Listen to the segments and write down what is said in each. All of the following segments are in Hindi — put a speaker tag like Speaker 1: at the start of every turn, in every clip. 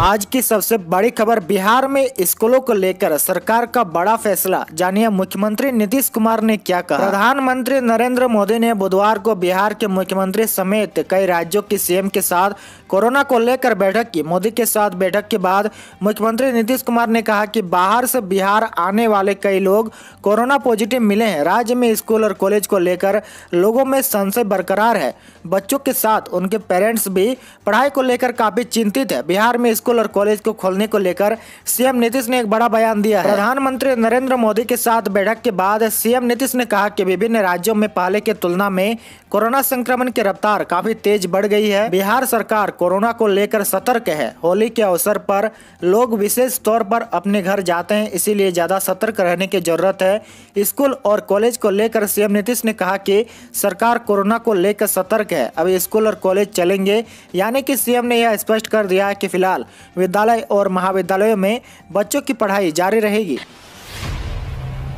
Speaker 1: आज की सबसे बड़ी खबर बिहार में स्कूलों को लेकर सरकार का बड़ा फैसला जानिए मुख्यमंत्री नीतीश कुमार ने क्या कहा प्रधानमंत्री नरेंद्र मोदी ने बुधवार को बिहार के मुख्यमंत्री समेत कई राज्यों के सीएम के साथ कोरोना को लेकर बैठक की मोदी के साथ बैठक के बाद मुख्यमंत्री नीतीश कुमार ने कहा कि बाहर से बिहार आने वाले कई लोग कोरोना पॉजिटिव मिले हैं राज्य में स्कूल और कॉलेज को लेकर लोगों में संशय बरकरार है बच्चों के साथ उनके पेरेंट्स भी पढ़ाई को लेकर काफी चिंतित है बिहार में स्कूल और कॉलेज को खोलने को लेकर सीएम नीतीश ने एक बड़ा बयान दिया है प्रधानमंत्री नरेंद्र मोदी के साथ बैठक के बाद सीएम नीतीश ने कहा कि विभिन्न राज्यों में पहले के तुलना में कोरोना संक्रमण की रफ्तार काफी तेज बढ़ गई है बिहार सरकार कोरोना को लेकर सतर्क है होली के अवसर पर लोग विशेष तौर पर अपने घर जाते हैं इसीलिए ज्यादा सतर्क रहने की जरूरत है स्कूल और कॉलेज को लेकर सीएम नीतीश ने कहा कि सरकार कोरोना को लेकर सतर्क है अब स्कूल और कॉलेज चलेंगे यानी कि सीएम ने यह स्पष्ट कर दिया है कि फिलहाल विद्यालय और महाविद्यालयों में बच्चों की पढ़ाई जारी रहेगी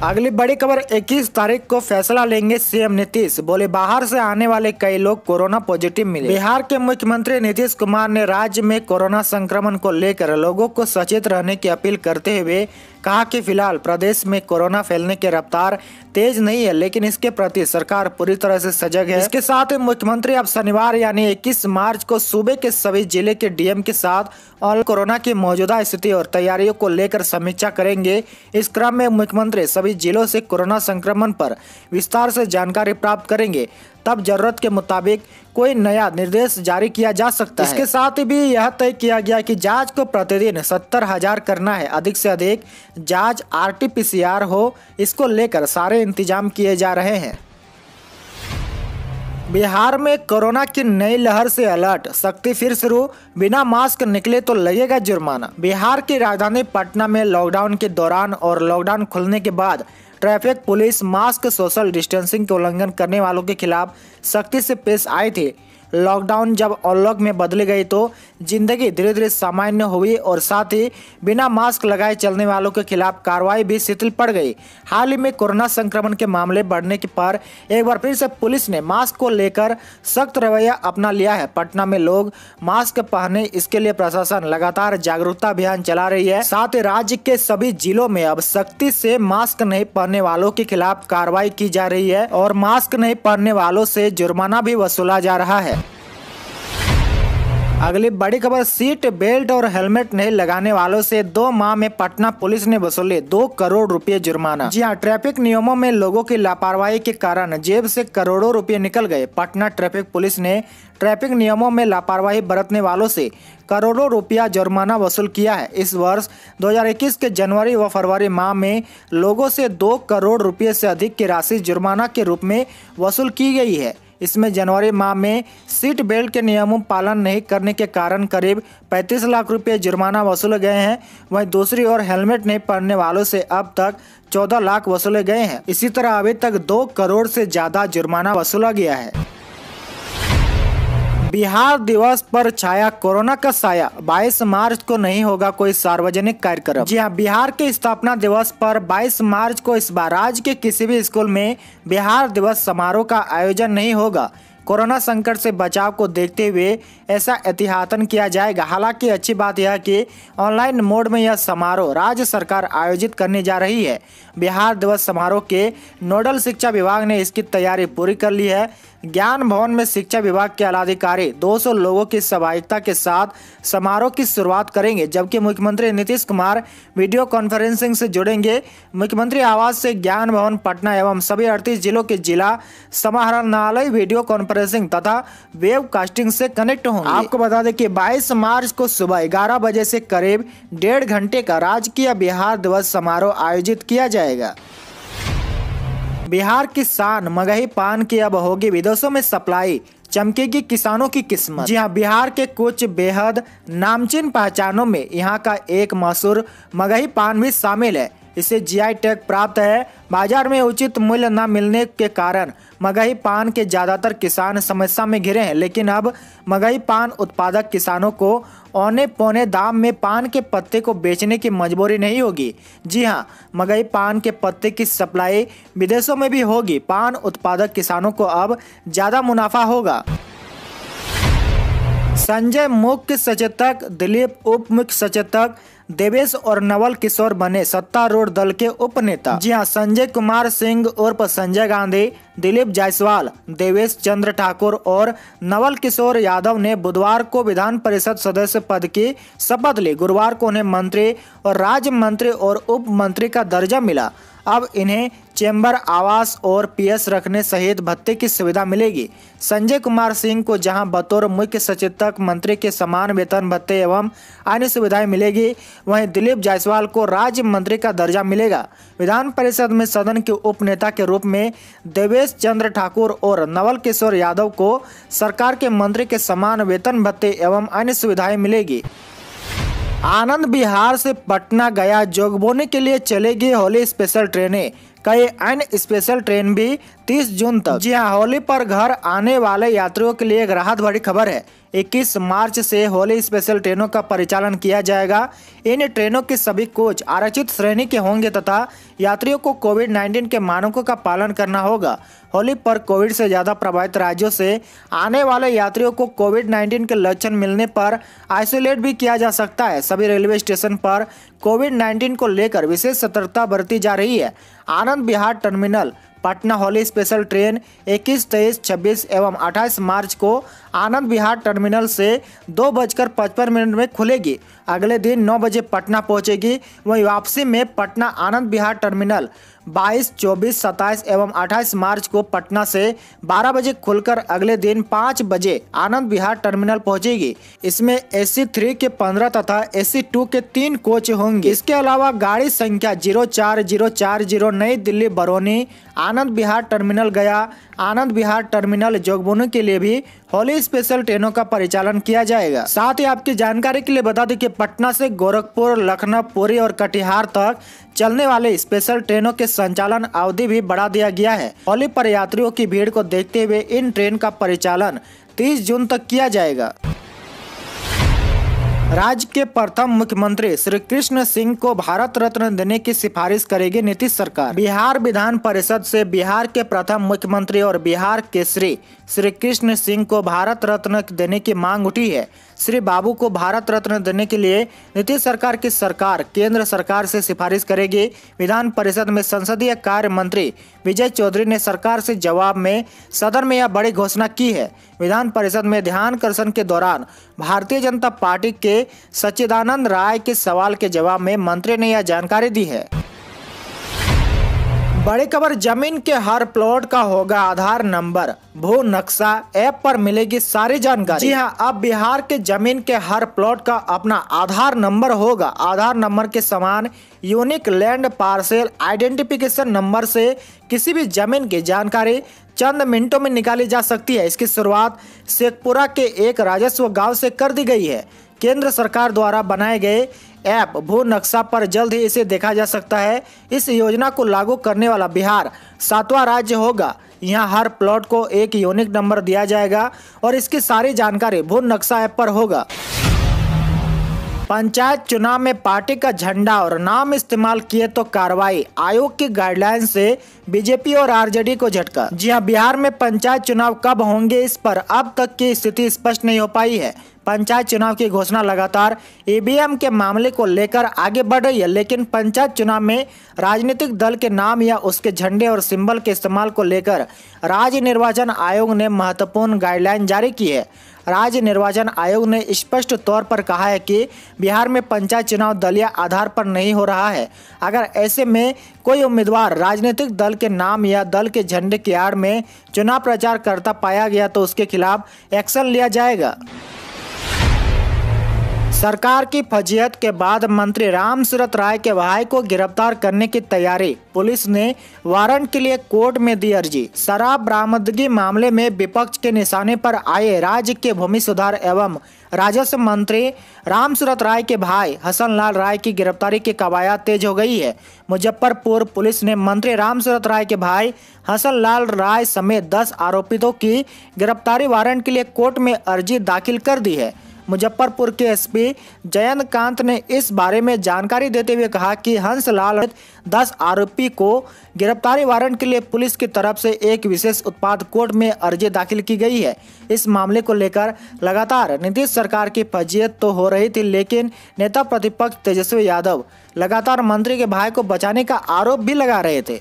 Speaker 1: अगली बड़ी खबर 21 तारीख को फैसला लेंगे सीएम नीतीश बोले बाहर से आने वाले कई लोग कोरोना पॉजिटिव मिले बिहार के मुख्यमंत्री नीतीश कुमार ने राज्य में कोरोना संक्रमण को लेकर लोगों को सचेत रहने की अपील करते हुए कहा कि फिलहाल प्रदेश में कोरोना फैलने की रफ्तार तेज नहीं है लेकिन इसके प्रति सरकार पूरी तरह से सजग है इसके साथ ही मुख्यमंत्री अब शनिवार यानी 21 मार्च को सूबे के सभी जिले के डीएम के साथ और कोरोना की मौजूदा स्थिति और तैयारियों को लेकर समीक्षा करेंगे इस क्रम में मुख्यमंत्री सभी जिलों से कोरोना संक्रमण पर विस्तार से जानकारी प्राप्त करेंगे तब जरूरत के मुताबिक कोई नया निर्देश जारी किया जा सकता है इसके साथ भी यह तय किया गया कि जांच को प्रतिदिन सत्तर हजार करना है अधिक से अधिक जांच आरटीपीसीआर हो इसको लेकर सारे इंतजाम किए जा रहे हैं बिहार में कोरोना की नई लहर से अलर्ट सख्ती फिर शुरू बिना मास्क निकले तो लगेगा जुर्माना बिहार की राजधानी पटना में लॉकडाउन के दौरान और लॉकडाउन खुलने के बाद traffic police mask social distancing के उल्लंघन करने वालों के खिलाफ सख्ती से पेश आए थे लॉकडाउन जब अनलॉक में बदली गई तो जिंदगी धीरे धीरे सामान्य हुई और साथ ही बिना मास्क लगाए चलने वालों के खिलाफ कार्रवाई भी शिथिल पड़ गई हाल ही में कोरोना संक्रमण के मामले बढ़ने के पर एक बार फिर से पुलिस ने मास्क को लेकर सख्त रवैया अपना लिया है पटना में लोग मास्क पहने इसके लिए प्रशासन लगातार जागरूकता अभियान चला रही है साथ ही राज्य के सभी जिलों में अब सख्ती से मास्क नहीं पहनने वालों के खिलाफ कार्रवाई की जा रही है और मास्क नहीं पहनने वालों से जुर्माना भी वसूला जा रहा है अगली बड़ी खबर सीट बेल्ट और हेलमेट नहीं लगाने वालों से दो माह में पटना पुलिस ने वसूले दो करोड़ रुपए जुर्माना जी हाँ ट्रैफिक नियमों में लोगों की लापरवाही के कारण जेब से करोड़ों रुपए निकल गए पटना ट्रैफिक पुलिस ने ट्रैफिक नियमों में लापरवाही बरतने वालों से करोड़ों रुपया जुर्माना वसूल किया है इस वर्ष 2021 के जनवरी व फरवरी माह में लोगों से दो करोड़ रुपये से अधिक की राशि जुर्माना के रूप में वसूल की गई है इसमें जनवरी माह में सीट बेल्ट के नियमों पालन नहीं करने के कारण करीब 35 लाख रुपए जुर्माना वसूले गए हैं वहीं दूसरी ओर हेलमेट नहीं पहनने वालों से अब तक 14 लाख वसूले गए हैं इसी तरह अभी तक दो करोड़ से ज़्यादा जुर्माना वसूला गया है बिहार दिवस पर छाया कोरोना का साया 22 मार्च को नहीं होगा कोई सार्वजनिक कार्यक्रम जी हाँ बिहार के स्थापना दिवस पर 22 मार्च को इस बार राज्य के किसी भी स्कूल में बिहार दिवस समारोह का आयोजन नहीं होगा कोरोना संकट से बचाव को देखते हुए ऐसा एहतियातन किया जाएगा हालांकि अच्छी बात यह कि ऑनलाइन मोड में यह समारोह राज्य सरकार आयोजित करने जा रही है बिहार दिवस समारोह के नोडल शिक्षा विभाग ने इसकी तैयारी पूरी कर ली है ज्ञान भवन में शिक्षा विभाग के आलाधिकारी 200 लोगों की सहभागिता के साथ समारोह की शुरुआत करेंगे जबकि मुख्यमंत्री नीतीश कुमार वीडियो कॉन्फ्रेंसिंग से जुड़ेंगे मुख्यमंत्री आवास से ज्ञान भवन पटना एवं सभी अड़तीस जिलों के जिला समाहरणालय वीडियो कॉन्फ्रेंस प्रेसिंग तथा वेव कास्टिंग से कनेक्ट होंगे आपको बता दें कि 22 मार्च को सुबह ग्यारह बजे से करीब डेढ़ घंटे का राजकीय बिहार दिवस समारोह आयोजित किया जाएगा बिहार की शान मगही पान की अब होगी विदेशों में सप्लाई चमकेगी किसानों की किस्मत जी हाँ बिहार के कुछ बेहद नामचीन पहचानों में यहाँ का एक मशहूर मगही पान भी शामिल है इसे जीआई टैग प्राप्त है बाजार में उचित मूल्य न मिलने के कारण मगही पान के ज़्यादातर किसान समस्या में घिरे हैं लेकिन अब मगही पान उत्पादक किसानों को औने पौने दाम में पान के पत्ते को बेचने की मजबूरी नहीं होगी जी हाँ मगही पान के पत्ते की सप्लाई विदेशों में भी होगी पान उत्पादक किसानों को अब ज़्यादा मुनाफा होगा संजय मुख्य सचेतक दिलीप उप मुख्य सचेतक देवेश और नवल किशोर बने सत्तारूढ़ दल के उपनेता जी हाँ संजय कुमार सिंह उर्फ संजय गांधी दिलीप जायसवाल देवेश चंद्र ठाकुर और नवल किशोर यादव ने बुधवार को विधान परिषद सदस्य पद की शपथ ली गुरुवार को उन्हें मंत्री और राज्य मंत्री और उप मंत्री का दर्जा मिला अब इन्हें चेंबर आवास और पीएस रखने सहित भत्ते की सुविधा मिलेगी संजय कुमार सिंह को जहां बतौर मुख्य सचेतक मंत्री के समान वेतन भत्ते एवं अन्य सुविधाएं मिलेगी वहीं दिलीप जायसवाल को राज्य मंत्री का दर्जा मिलेगा विधान परिषद में सदन के उपनेता के रूप में देवेश सुरेश चंद्र ठाकुर और नवल किशोर यादव को सरकार के मंत्री के समान वेतन भत्ते एवं अन्य सुविधाएं मिलेगी आनंद बिहार से पटना गया जोगबोनी के लिए चलेगी होली स्पेशल ट्रेनें कई अन्य स्पेशल ट्रेन भी 30 जून तक जी हाँ होली पर घर आने वाले यात्रियों के लिए एक राहत भरी खबर है 21 मार्च से होली स्पेशल ट्रेनों का परिचालन किया जाएगा इन ट्रेनों के सभी कोच आरक्षित श्रेणी के होंगे तथा यात्रियों को कोविड 19 के मानकों का पालन करना होगा होली पर कोविड से ज़्यादा प्रभावित राज्यों से आने वाले यात्रियों को कोविड 19 के लक्षण मिलने पर आइसोलेट भी किया जा सकता है सभी रेलवे स्टेशन पर कोविड 19 को लेकर विशेष सतर्कता बरती जा रही है Anand Vihar terminal Patna Holi special train 21, तेईस 26 एवं 28 मार्च को आनंद विहार टर्मिनल से दो बजकर पचपन मिनट में खुलेगी अगले दिन नौ बजे पटना पहुंचेगी वहीं वापसी में पटना आनंद विहार टर्मिनल 22, 24, 27 एवं 28 मार्च को पटना से 12 बजे खुलकर अगले दिन 5 बजे आनंद विहार टर्मिनल पहुंचेगी इसमें सी थ्री के 15 तथा एसी टू के तीन कोच होंगे इसके अलावा गाड़ी संख्या जीरो चार जीरो चार zero New Delhi Barauni Anand Vihar terminal Gaya Anand Vihar terminal जोगबोनी के लिए भी होली स्पेशल ट्रेनों का परिचालन किया जाएगा साथ ही आपकी जानकारी के लिए बता दें कि पटना से गोरखपुर लखनऊ पुरी और कटिहार तक चलने वाले स्पेशल ट्रेनों के संचालन अवधि भी बढ़ा दिया गया है होली पर यात्रियों की भीड़ को देखते हुए इन ट्रेन का परिचालन तीस जून तक किया जाएगा राज्य के प्रथम मुख्यमंत्री श्री कृष्ण सिंह को भारत रत्न देने की सिफारिश करेगी नीतीश सरकार बिहार विधान परिषद से बिहार के प्रथम मुख्यमंत्री और बिहार के श्री श्री कृष्ण सिंह को भारत रत्न देने की मांग उठी है श्री बाबू को भारत रत्न देने के लिए नीतीश सरकार की सरकार केंद्र सरकार से सिफारिश करेगी विधान परिषद में संसदीय कार्य मंत्री विजय चौधरी ने सरकार से जवाब में सदन में यह बड़ी घोषणा की है विधान परिषद में ध्यान कर्षण के दौरान भारतीय जनता पार्टी के सच्चिदानंद राय के सवाल के जवाब में मंत्री ने यह जानकारी दी है बड़ी खबर जमीन के हर प्लॉट का होगा आधार नंबर भू नक्शा ऐप पर मिलेगी सारी जानकारी जी हाँ अब बिहार के जमीन के हर प्लॉट का अपना आधार नंबर होगा आधार नंबर के समान unique land parcel identification number से किसी भी जमीन की जानकारी चंद मिनटों में निकाली जा सकती है इसकी शुरुआत शेखपुरा के एक राजस्व गांव से कर दी गई है केंद्र सरकार द्वारा बनाए गए ऐप भू नक्शा पर जल्द ही इसे देखा जा सकता है इस योजना को लागू करने वाला बिहार सातवां राज्य होगा यहां हर प्लॉट को एक यूनिक नंबर दिया जाएगा और इसकी सारी जानकारी भू नक्शा ऐप पर होगा पंचायत चुनाव में पार्टी का झंडा और नाम इस्तेमाल किए तो कार्रवाई आयोग की गाइडलाइन से बीजेपी और आरजेडी को झटका जी हाँ बिहार में पंचायत चुनाव कब होंगे इस पर अब तक की स्थिति स्पष्ट नहीं हो पाई है पंचायत चुनाव की घोषणा लगातार ईवीएम e के मामले को लेकर आगे बढ़ रही है लेकिन पंचायत चुनाव में राजनीतिक दल के नाम या उसके झंडे और सिंबल के इस्तेमाल को लेकर राज्य निर्वाचन आयोग ने महत्वपूर्ण गाइडलाइन जारी की है राज्य निर्वाचन आयोग ने स्पष्ट तौर पर कहा है कि बिहार में पंचायत चुनाव दलीय आधार पर नहीं हो रहा है अगर ऐसे में कोई उम्मीदवार राजनीतिक दल के नाम या दल के झंडे की आड़ में चुनाव प्रचार करता पाया गया तो उसके खिलाफ एक्शन लिया जाएगा सरकार की फजीहत के बाद मंत्री राम सूरत राय के भाई को गिरफ्तार करने की तैयारी पुलिस ने वारंट के लिए कोर्ट में दी अर्जी शराब बरामदगी मामले में विपक्ष के निशाने पर आए राज्य के भूमि सुधार एवं राजस्व मंत्री राम सूरत राय के भाई हसन लाल राय की गिरफ्तारी की कवायद तेज हो गई है मुजफ्फरपुर पुलिस ने मंत्री राम सूरत राय के भाई हसन लाल राय समेत दस आरोपितों की गिरफ्तारी वारंट के लिए कोर्ट में अर्जी दाखिल कर दी है मुजफ्फरपुर के एसपी कांत ने इस बारे में जानकारी देते हुए कहा कि हंस लाल दस आरोपी को गिरफ्तारी वारंट के लिए पुलिस की तरफ से एक विशेष उत्पाद कोर्ट में अर्जी दाखिल की गई है इस मामले को लेकर लगातार नीतीश सरकार की फजीयत तो हो रही थी लेकिन नेता प्रतिपक्ष तेजस्वी यादव लगातार मंत्री के भाई को बचाने का आरोप भी लगा रहे थे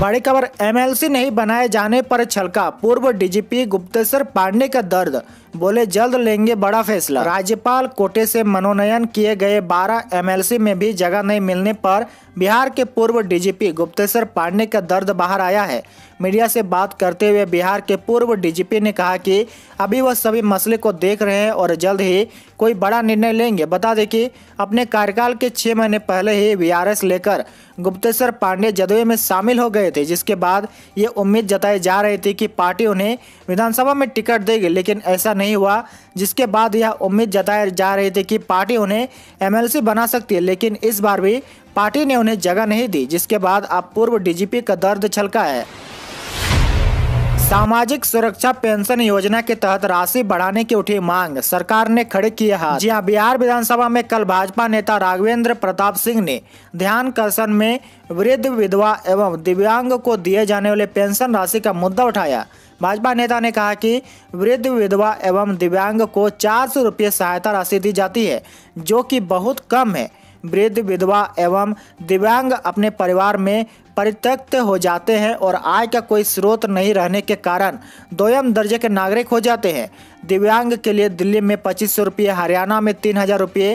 Speaker 1: बड़ी खबर एमएलसी नहीं बनाए जाने पर छलका पूर्व डीजीपी गुप्तेश्वर पांडे का दर्द बोले जल्द लेंगे बड़ा फैसला राज्यपाल कोटे से मनोनयन किए गए 12 एमएलसी में भी जगह नहीं मिलने पर बिहार के पूर्व डीजीपी गुप्तेश्वर पांडे का दर्द बाहर आया है मीडिया से बात करते हुए बिहार के पूर्व डीजीपी ने कहा कि अभी वह सभी मसले को देख रहे हैं और जल्द ही कोई बड़ा निर्णय लेंगे बता दें कि अपने कार्यकाल के छह महीने पहले ही वी लेकर गुप्तेश्वर पांडे जदवे में शामिल हो गए गए थे जिसके बाद ये उम्मीद जताई जा रही थी कि पार्टी उन्हें विधानसभा में टिकट देगी लेकिन ऐसा नहीं हुआ जिसके बाद यह उम्मीद जताई जा रही थी कि पार्टी उन्हें एमएलसी बना सकती है लेकिन इस बार भी पार्टी ने उन्हें जगह नहीं दी जिसके बाद अब पूर्व डीजीपी का दर्द छलका है सामाजिक सुरक्षा पेंशन योजना के तहत राशि बढ़ाने की उठी मांग सरकार ने खड़े किए हाथ जी हाँ, बिहार विधानसभा में कल भाजपा नेता राघवेंद्र प्रताप सिंह ने ध्यान कर्षण में वृद्ध विधवा एवं दिव्यांग को दिए जाने वाले पेंशन राशि का मुद्दा उठाया भाजपा नेता ने कहा कि वृद्ध विधवा एवं दिव्यांग को चार सौ सहायता राशि दी जाती है जो कि बहुत कम है वृद्ध विधवा एवं दिव्यांग अपने परिवार में परित्यक्त हो जाते हैं और आय का कोई स्रोत नहीं रहने के कारण दोयम दर्जे के नागरिक हो जाते हैं दिव्यांग के लिए दिल्ली में पच्चीस सौ रुपये हरियाणा में तीन हज़ार रुपये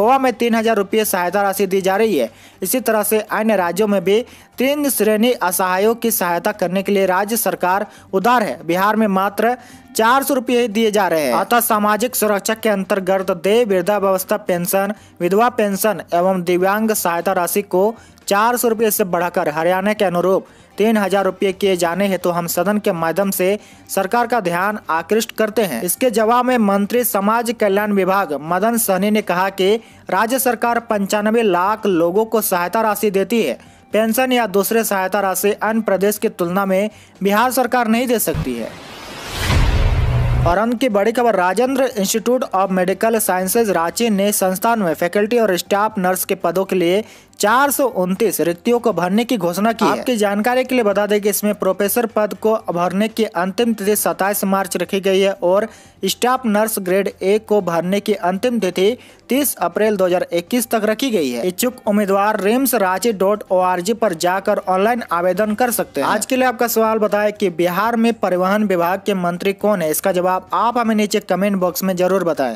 Speaker 1: गोवा में तीन हज़ार रुपये सहायता राशि दी जा रही है इसी तरह से अन्य राज्यों में भी तीन श्रेणी असहायों की सहायता करने के लिए राज्य सरकार उदार है बिहार में मात्र चार सौ रुपये दिए जा रहे हैं अतः सामाजिक सुरक्षा के अंतर्गत देय वृद्धावस्था पेंशन विधवा पेंशन एवं दिव्यांग सहायता राशि को चार सौ रुपये से बढ़ाकर हरियाणा के अनुरूप तीन हजार रुपये किए जाने हेतु तो हम सदन के माध्यम से सरकार का ध्यान आकृष्ट करते हैं इसके जवाब में मंत्री समाज कल्याण विभाग मदन सहनी ने कहा कि राज्य सरकार पंचानवे लाख लोगों को सहायता राशि देती है पेंशन या दूसरे सहायता राशि अन्य प्रदेश की तुलना में बिहार सरकार नहीं दे सकती है और अंत की बड़ी खबर Rajendra Institute of Medical Sciences Ranchi ने संस्थान में फैकल्टी और स्टाफ नर्स के पदों के लिए चार रिक्तियों को भरने की घोषणा की आपकी जानकारी के लिए बता दें कि इसमें प्रोफेसर पद को भरने की अंतिम तिथि सताइस मार्च रखी गई है और स्टाफ नर्स ग्रेड ए को भरने की अंतिम तिथि 30 अप्रैल 2021 तक रखी गई है इच्छुक उम्मीदवार RIMS Ranchi dot O R G पर जाकर ऑनलाइन आवेदन कर सकते हैं आज के लिए आपका सवाल बताए की बिहार में परिवहन विभाग के मंत्री कौन है इसका जवाब आप हमें नीचे कमेंट बॉक्स में जरूर बताए